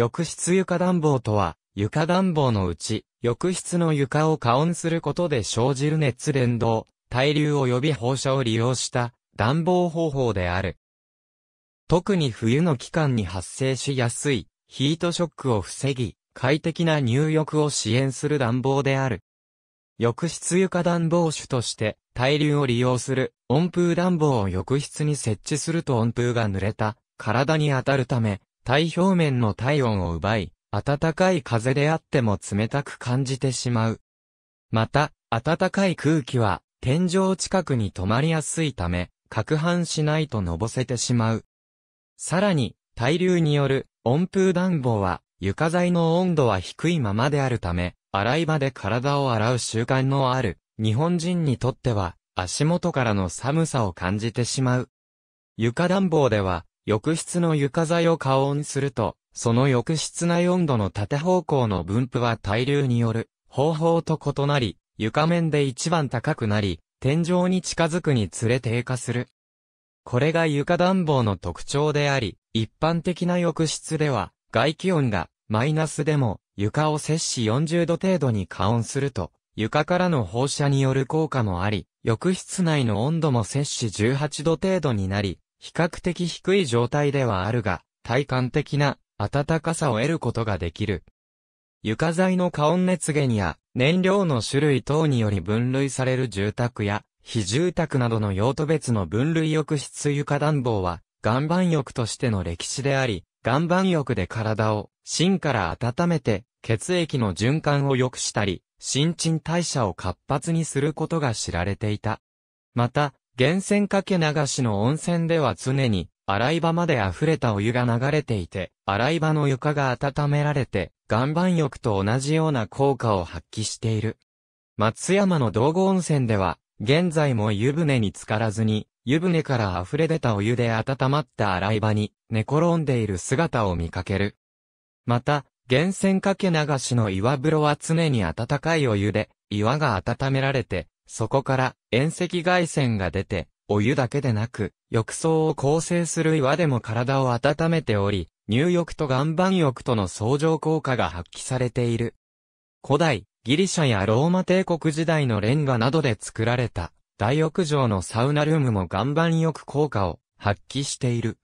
浴室床暖房とは、床暖房のうち、浴室の床を加温することで生じる熱連動、対流及び放射を利用した暖房方法である。特に冬の期間に発生しやすいヒートショックを防ぎ、快適な入浴を支援する暖房である。浴室床暖房種として、対流を利用する温風暖房を浴室に設置すると温風が濡れた体に当たるため、体表面の体温を奪い、暖かい風であっても冷たく感じてしまう。また、暖かい空気は天井近くに止まりやすいため、攪拌しないとのぼせてしまう。さらに、対流による温風暖房は床材の温度は低いままであるため、洗い場で体を洗う習慣のある日本人にとっては足元からの寒さを感じてしまう。床暖房では浴室の床材を加温すると、その浴室内温度の縦方向の分布は対流による方法と異なり、床面で一番高くなり、天井に近づくにつれ低下する。これが床暖房の特徴であり、一般的な浴室では、外気温がマイナスでも床を摂氏40度程度に加温すると、床からの放射による効果もあり、浴室内の温度も摂氏18度程度になり、比較的低い状態ではあるが、体感的な暖かさを得ることができる。床材の加温熱源や燃料の種類等により分類される住宅や非住宅などの用途別の分類浴室床暖房は岩盤浴としての歴史であり、岩盤浴で体を芯から温めて血液の循環を良くしたり、新陳代謝を活発にすることが知られていた。また、源泉かけ流しの温泉では常に、洗い場まで溢れたお湯が流れていて、洗い場の床が温められて、岩盤浴と同じような効果を発揮している。松山の道後温泉では、現在も湯船に浸からずに、湯船から溢れ出たお湯で温まった洗い場に寝転んでいる姿を見かける。また、源泉かけ流しの岩風呂は常に温かいお湯で、岩が温められて、そこから遠赤外線が出て、お湯だけでなく、浴槽を構成する岩でも体を温めており、入浴と岩盤浴との相乗効果が発揮されている。古代、ギリシャやローマ帝国時代のレンガなどで作られた、大浴場のサウナルームも岩盤浴効果を発揮している。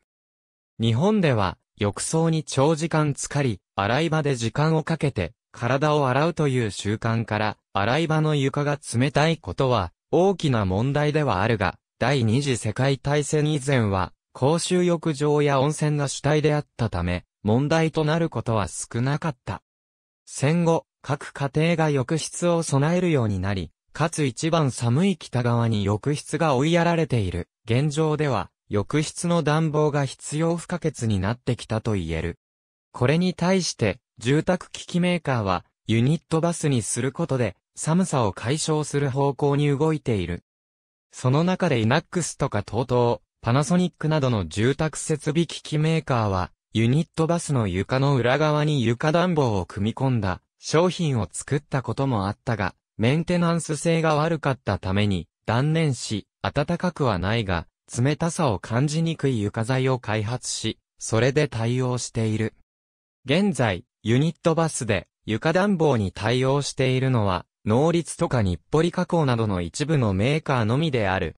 日本では、浴槽に長時間浸かり、洗い場で時間をかけて、体を洗うという習慣から、洗い場の床が冷たいことは、大きな問題ではあるが、第二次世界大戦以前は、公衆浴場や温泉が主体であったため、問題となることは少なかった。戦後、各家庭が浴室を備えるようになり、かつ一番寒い北側に浴室が追いやられている。現状では、浴室の暖房が必要不可欠になってきたと言える。これに対して、住宅機器メーカーは、ユニットバスにすることで、寒さを解消する方向に動いている。その中でイナックスとか TOTO、パナソニックなどの住宅設備機器メーカーは、ユニットバスの床の裏側に床暖房を組み込んだ商品を作ったこともあったが、メンテナンス性が悪かったために断念し、暖かくはないが、冷たさを感じにくい床材を開発し、それで対応している。現在、ユニットバスで床暖房に対応しているのは、能率とか日暮里加工などの一部のメーカーのみである。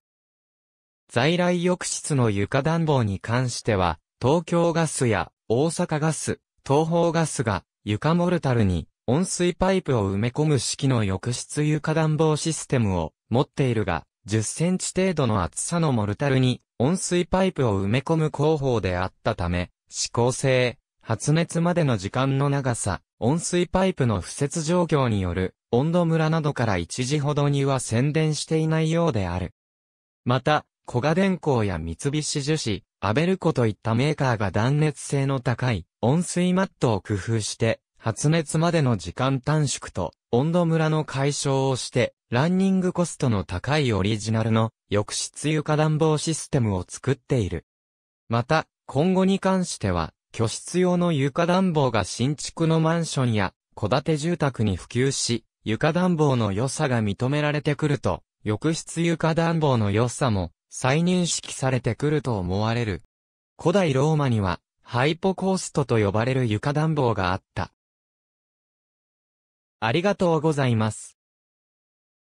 在来浴室の床暖房に関しては、東京ガスや大阪ガス、東方ガスが床モルタルに温水パイプを埋め込む式の浴室床暖房システムを持っているが、10センチ程度の厚さのモルタルに温水パイプを埋め込む工法であったため、指向性、発熱までの時間の長さ、温水パイプの不設状況による温度村などから一時ほどには宣伝していないようである。また、小賀電工や三菱樹脂、アベルコといったメーカーが断熱性の高い温水マットを工夫して、発熱までの時間短縮と温度村の解消をして、ランニングコストの高いオリジナルの浴室床暖房システムを作っている。また、今後に関しては、居室用の床暖房が新築のマンションや、戸建て住宅に普及し、床暖房の良さが認められてくると、浴室床暖房の良さも再認識されてくると思われる。古代ローマには、ハイポコーストと呼ばれる床暖房があった。ありがとうございます。